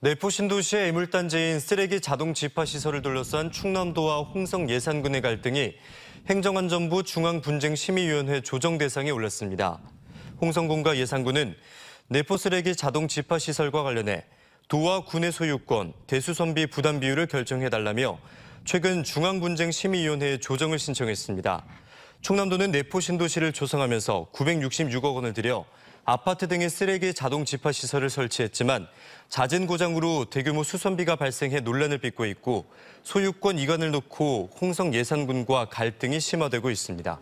내포 신도시의 애물단지인 쓰레기 자동 집화 시설을 둘러싼 충남도와 홍성 예산군의 갈등이 행정안전부 중앙분쟁심의위원회 조정 대상에 올랐습니다. 홍성군과 예산군은 내포 쓰레기 자동 집화 시설과 관련해 도와 군의 소유권, 대수선비 부담 비율을 결정해달라며 최근 중앙분쟁심의위원회에 조정을 신청했습니다. 충남도는 내포 신도시를 조성하면서 966억 원을 들여 아파트 등의 쓰레기 자동 집화 시설을 설치했지만 잦은 고장으로 대규모 수선비가 발생해 논란을 빚고 있고 소유권 이관을 놓고 홍성 예산군과 갈등이 심화되고 있습니다.